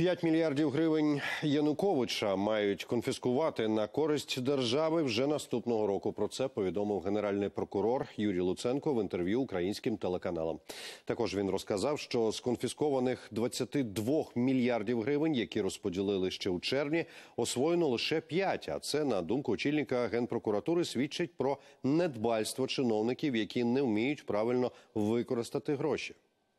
5 мільярдів гривень Януковича мають конфіскувати на користь держави вже наступного року. Про це повідомив генеральний прокурор Юрій Луценко в інтерв'ю українським телеканалам. Також він розказав, що з конфіскованих 22 мільярдів гривень, які розподілили ще у червні, освоєно лише 5. А це на думку очільника генпрокуратури свідчить про недбальство чиновників, які не вміють правильно використати гроші.